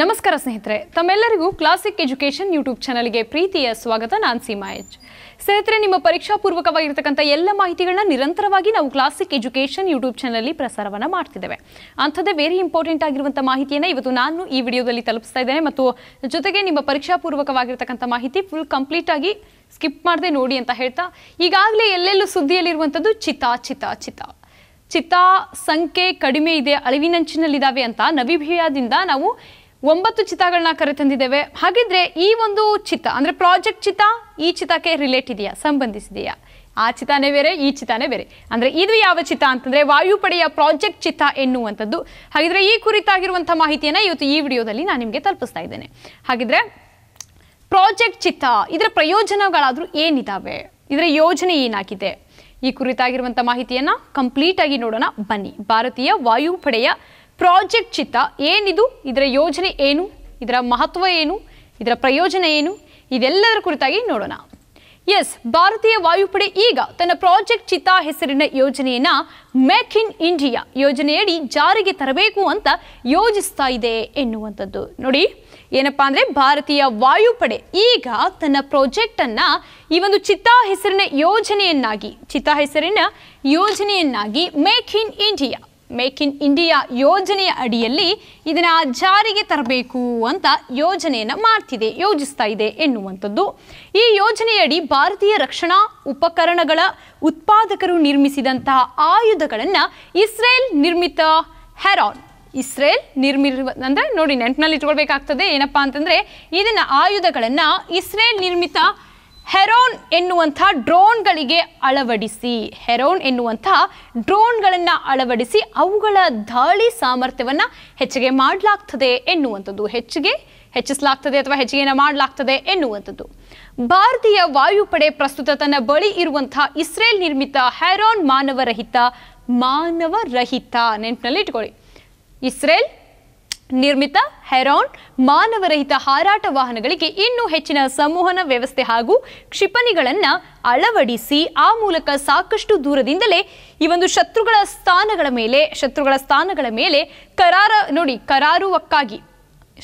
ನಮಸ್ಕಾರ ಸ್ನೇಹಿತರೆ ತಮ್ಮೆಲ್ಲರಿಗೂ ಕ್ಲಾಸಿಕ್ ಎಜುಕೇಷನ್ ಯೂಟ್ಯೂಬ್ ಚಾನಲ್ಗೆ ಪ್ರೀತಿಯ ಸ್ವಾಗತ ನಾನು ಸೀಮಾ ಎಚ್ ಸ್ನೇಹಿತರೆ ನಿಮ್ಮ ಪರೀಕ್ಷಾ ಪೂರ್ವಕವಾಗಿರ್ತಕ್ಕಂಥ ಎಲ್ಲ ಮಾಹಿತಿಗಳನ್ನ ನಿರಂತರವಾಗಿ ನಾವು ಕ್ಲಾಸಿಕ್ ಎಜುಕೇಷನ್ ಯೂಟ್ಯೂಬ್ ಚಾನಲ್ಲಿ ಪ್ರಸಾರವನ್ನು ಮಾಡ್ತಿದ್ದೇವೆ ಅಂಥದ್ದೇ ವೆರಿ ಇಂಪಾರ್ಟೆಂಟ್ ಆಗಿರುವಂಥ ಮಾಹಿತಿಯನ್ನು ಇವತ್ತು ನಾನು ಈ ವಿಡಿಯೋದಲ್ಲಿ ತಲುಪಿಸ್ತಾ ಇದ್ದೇನೆ ಮತ್ತು ಜೊತೆಗೆ ನಿಮ್ಮ ಪರೀಕ್ಷಾ ಪೂರ್ವಕವಾಗಿರ್ತಕ್ಕಂಥ ಮಾಹಿತಿ ಫುಲ್ ಕಂಪ್ಲೀಟ್ ಆಗಿ ಸ್ಕಿಪ್ ಮಾಡದೆ ನೋಡಿ ಅಂತ ಹೇಳ್ತಾ ಈಗಾಗಲೇ ಎಲ್ಲೆಲ್ಲೂ ಸುದ್ದಿಯಲ್ಲಿರುವಂಥದ್ದು ಚಿತಾ ಚಿತಾ ಚಿತಾ ಚಿತಾ ಸಂಖ್ಯೆ ಕಡಿಮೆ ಇದೆ ಅಳಿವಿನಂಚಿನಲ್ಲಿದ್ದಾವೆ ಅಂತ ನವಿಭಯದಿಂದ ನಾವು ಒಂಬತ್ತು ಚಿತಾಗಳನ್ನ ಕರೆತಂದಿದ್ದೇವೆ ಹಾಗಿದ್ರೆ ಈ ಒಂದು ಚಿತ್ತ ಅಂದ್ರೆ ಪ್ರಾಜೆಕ್ಟ್ ಚಿತ್ತ ಈ ಚಿತಕ್ಕೆ ರಿಲೇಟ್ ಇದೆಯಾ ಸಂಬಂಧಿಸಿದೆಯಾ ಆ ಚಿತಾನೇ ಬೇರೆ ಈ ಚಿತಾನೇ ಬೇರೆ ಅಂದ್ರೆ ಇದು ಯಾವ ಚಿತ ಅಂತಂದ್ರೆ ವಾಯುಪಡೆಯ ಪ್ರಾಜೆಕ್ಟ್ ಚಿತ್ತ ಎನ್ನುವಂಥದ್ದು ಹಾಗಿದ್ರೆ ಈ ಕುರಿತಾಗಿರುವಂತಹ ಮಾಹಿತಿಯನ್ನ ಇವತ್ತು ಈ ವಿಡಿಯೋದಲ್ಲಿ ನಾನು ನಿಮಗೆ ತಲುಪಿಸ್ತಾ ಇದ್ದೇನೆ ಹಾಗಿದ್ರೆ ಪ್ರಾಜೆಕ್ಟ್ ಚಿತ್ತ ಇದರ ಪ್ರಯೋಜನಗಳಾದ್ರೂ ಏನಿದಾವೆ ಇದರ ಯೋಜನೆ ಏನಾಗಿದೆ ಈ ಮಾಹಿತಿಯನ್ನ ಕಂಪ್ಲೀಟ್ ಆಗಿ ನೋಡೋಣ ಬನ್ನಿ ಭಾರತೀಯ ವಾಯುಪಡೆಯ ಪ್ರಾಜೆಕ್ಟ್ ಚಿತ್ತ ಏನಿದು ಇದರ ಯೋಜನೆ ಏನು ಇದರ ಮಹತ್ವ ಏನು ಇದರ ಪ್ರಯೋಜನ ಏನು ಇದೆಲ್ಲದರ ಕುರಿತಾಗಿ ನೋಡೋಣ ಎಸ್ ಭಾರತೀಯ ವಾಯುಪಡೆ ಈಗ ತನ್ನ ಪ್ರಾಜೆಕ್ಟ್ ಚಿತಾ ಹೆಸರಿನ ಯೋಜನೆಯನ್ನ ಮೇಕ್ ಇನ್ ಇಂಡಿಯಾ ಯೋಜನೆಯಡಿ ಜಾರಿಗೆ ತರಬೇಕು ಅಂತ ಯೋಜಿಸ್ತಾ ಇದೆ ಎನ್ನುವಂಥದ್ದು ನೋಡಿ ಏನಪ್ಪಾ ಅಂದರೆ ಭಾರತೀಯ ವಾಯುಪಡೆ ಈಗ ತನ್ನ ಪ್ರಾಜೆಕ್ಟನ್ನು ಈ ಒಂದು ಚಿತಾ ಹೆಸರಿನ ಯೋಜನೆಯನ್ನಾಗಿ ಚಿತಾ ಹೆಸರಿನ ಯೋಜನೆಯನ್ನಾಗಿ make in India make in India ಯೋಜನೆಯ ಅಡಿಯಲ್ಲಿ ಇದನ್ನು ಜಾರಿಗೆ ತರಬೇಕು ಅಂತ ಯೋಜನೆಯನ್ನು ಮಾಡ್ತಿದೆ ಯೋಜಿಸ್ತಾ ಇದೆ ಎನ್ನುವಂಥದ್ದು ಈ ಯೋಜನೆಯಡಿ ಭಾರತೀಯ ರಕ್ಷಣಾ ಉಪಕರಣಗಳ ಉತ್ಪಾದಕರು ನಿರ್ಮಿಸಿದಂತಹ ಆಯುಧಗಳನ್ನು ಇಸ್ರೇಲ್ ನಿರ್ಮಿತ ಹೆರಾನ್ ಇಸ್ರೇಲ್ ನಿರ್ಮಿರುವ ಅಂದರೆ ನೋಡಿ ನೆನಪಿನಲ್ಲಿ ಇಟ್ಕೊಳ್ಬೇಕಾಗ್ತದೆ ಏನಪ್ಪಾ ಅಂತಂದರೆ ಇದನ್ನು ಆಯುಧಗಳನ್ನು ಇಸ್ರೇಲ್ ನಿರ್ಮಿತ ಹೆರೋನ್ ಎನ್ನುವಂಥ ಡ್ರೋನ್ಗಳಿಗೆ ಅಳವಡಿಸಿ ಹೆರೋನ್ ಎನ್ನುವಂಥ ಡ್ರೋನ್ಗಳನ್ನು ಅಳವಡಿಸಿ ಅವುಗಳ ದಾಳಿ ಸಾಮರ್ಥ್ಯವನ್ನು ಹೆಚ್ಚಿಗೆ ಮಾಡಲಾಗ್ತದೆ ಎನ್ನುವಂಥದ್ದು ಹೆಚ್ಚಿಗೆ ಹೆಚ್ಚಿಸಲಾಗ್ತದೆ ಅಥವಾ ಹೆಚ್ಚಿಗೆಯನ್ನು ಮಾಡಲಾಗ್ತದೆ ಎನ್ನುವಂಥದ್ದು ಭಾರತೀಯ ವಾಯುಪಡೆ ಪ್ರಸ್ತುತ ತನ್ನ ಬಳಿ ಇರುವಂಥ ಇಸ್ರೇಲ್ ನಿರ್ಮಿತ ಹೆರೋನ್ ಮಾನವರಹಿತ ಮಾನವರಹಿತ ನೆನಪಿನಲ್ಲಿ ಇಟ್ಕೊಳ್ಳಿ ಇಸ್ರೇಲ್ ನಿರ್ಮಿತ ಹೆರಾನ್ ಮಾನವರಹಿತ ಹಾರಾಟ ವಾಹನಗಳಿಗೆ ಇನ್ನೂ ಹೆಚ್ಚಿನ ಸಂವಹನ ವ್ಯವಸ್ಥೆ ಹಾಗೂ ಕ್ಷಿಪಣಿಗಳನ್ನು ಅಳವಡಿಸಿ ಆ ಮೂಲಕ ಸಾಕಷ್ಟು ದೂರದಿಂದಲೇ ಈ ಒಂದು ಶತ್ರುಗಳ ಸ್ಥಾನಗಳ ಮೇಲೆ ಶತ್ರುಗಳ ಸ್ಥಾನಗಳ ಮೇಲೆ ಕರಾರ ನೋಡಿ ಕರಾರುವಕ್ಕಾಗಿ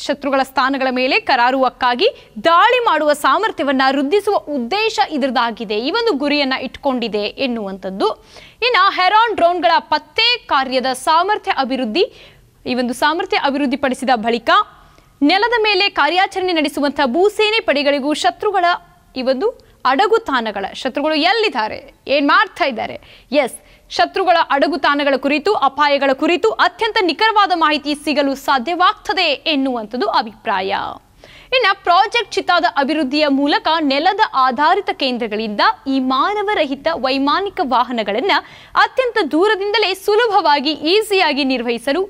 ಶತ್ರುಗಳ ಸ್ಥಾನಗಳ ಮೇಲೆ ಕರಾರುವಕ್ಕಾಗಿ ದಾಳಿ ಮಾಡುವ ಸಾಮರ್ಥ್ಯವನ್ನು ವೃದ್ಧಿಸುವ ಉದ್ದೇಶ ಇದರದಾಗಿದೆ ಈ ಒಂದು ಗುರಿಯನ್ನು ಇಟ್ಕೊಂಡಿದೆ ಎನ್ನುವಂಥದ್ದು ಇನ್ನು ಹೆರಾನ್ ಡ್ರೋನ್ಗಳ ಪತ್ತೆ ಕಾರ್ಯದ ಸಾಮರ್ಥ್ಯ ಅಭಿವೃದ್ಧಿ ಈ ಒಂದು ಸಾಮರ್ಥ್ಯ ಅಭಿವೃದ್ಧಿಪಡಿಸಿದ ಬಳಿಕ ನೆಲದ ಮೇಲೆ ಕಾರ್ಯಾಚರಣೆ ನಡೆಸುವಂತಹ ಭೂಸೇನೆ ಪಡೆಗಳಿಗೂ ಶತ್ರುಗಳ ಈ ಒಂದು ಅಡಗು ತಾಣಗಳ ಶತ್ರುಗಳು ಎಲ್ಲಿದ್ದಾರೆ ಏನ್ ಮಾಡ್ತಾ ಇದ್ದಾರೆ ಎಸ್ ಶತ್ರುಗಳ ಅಡಗು ತಾಣಗಳ ಕುರಿತು ಅಪಾಯಗಳ ಕುರಿತು ಅತ್ಯಂತ ನಿಖರವಾದ ಮಾಹಿತಿ ಸಿಗಲು ಸಾಧ್ಯವಾಗ್ತದೆ ಎನ್ನುವಂಥದ್ದು ಅಭಿಪ್ರಾಯ ಇನ್ನು ಪ್ರಾಜೆಕ್ಟ್ ಚಿತಾದ ಅಭಿವೃದ್ಧಿಯ ಮೂಲಕ ನೆಲದ ಆಧಾರಿತ ಕೇಂದ್ರಗಳಿಂದ ಈ ಮಾನವರಹಿತ ವೈಮಾನಿಕ ವಾಹನಗಳನ್ನು ಅತ್ಯಂತ ದೂರದಿಂದಲೇ ಸುಲಭವಾಗಿ ಈಸಿಯಾಗಿ ನಿರ್ವಹಿಸಲು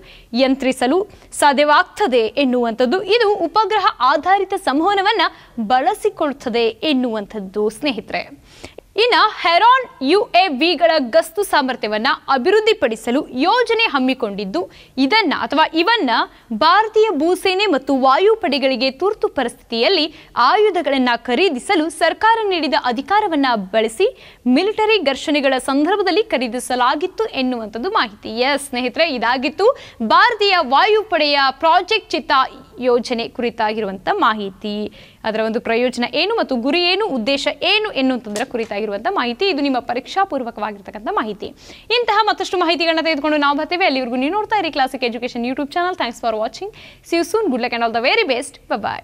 ಯಂತ್ರಿಸಲು ಸಾಧ್ಯವಾಗ್ತದೆ ಎನ್ನುವಂಥದ್ದು ಇದು ಉಪಗ್ರಹ ಆಧಾರಿತ ಸಂವಹನವನ್ನು ಬಳಸಿಕೊಳ್ಳುತ್ತದೆ ಎನ್ನುವಂಥದ್ದು ಸ್ನೇಹಿತರೆ ಇನ್ನು ಹೆರಾನ್ ಯು ಎ ವಿಗಳ ಗಸ್ತು ಸಾಮರ್ಥ್ಯವನ್ನು ಅಭಿವೃದ್ಧಿಪಡಿಸಲು ಯೋಜನೆ ಹಮ್ಮಿಕೊಂಡಿದ್ದು ಇದನ್ನು ಅಥವಾ ಇವನ್ನ ಭಾರತೀಯ ಭೂಸೇನೆ ಮತ್ತು ವಾಯುಪಡೆಗಳಿಗೆ ತುರ್ತು ಪರಿಸ್ಥಿತಿಯಲ್ಲಿ ಆಯುಧಗಳನ್ನು ಖರೀದಿಸಲು ಸರ್ಕಾರ ನೀಡಿದ ಅಧಿಕಾರವನ್ನು ಬಳಸಿ ಮಿಲಿಟರಿ ಘರ್ಷಣೆಗಳ ಸಂದರ್ಭದಲ್ಲಿ ಖರೀದಿಸಲಾಗಿತ್ತು ಎನ್ನುವಂಥದ್ದು ಮಾಹಿತಿ ಎಸ್ ಸ್ನೇಹಿತರೆ ಇದಾಗಿತ್ತು ಭಾರತೀಯ ವಾಯುಪಡೆಯ ಪ್ರಾಜೆಕ್ಟ್ ಚಿತ್ತ ಯೋಜನೆ ಕುರಿತಾಗಿರುವಂಥ ಮಾಹಿತಿ ಅದರ ಒಂದು ಪ್ರಯೋಜನ ಏನು ಮತ್ತು ಗುರಿ ಏನು ಉದ್ದೇಶ ಏನು ಎನ್ನುವಂಥದ್ರ ಕುರಿತಾಗಿರುವಂಥ ಮಾಹಿತಿ ಇದು ನಿಮ್ಮ ಪರೀಕ್ಷಾ ಪೂರ್ವಕವಾಗಿರ್ತಕ್ಕಂಥ ಮಾಹಿತಿ ಇಂತಹ ಮತ್ತಷ್ಟು ಮಾಹಿತಿಗಳನ್ನ ತೆಗೆದುಕೊಂಡು ನಾವು ಬರ್ತೇವೆ ಅಲ್ಲಿವರೆಗೂ ನೀವು ನೋಡ್ತಾ ಇರಿ classic education YouTube channel thanks for watching see you soon good luck and all the very best bye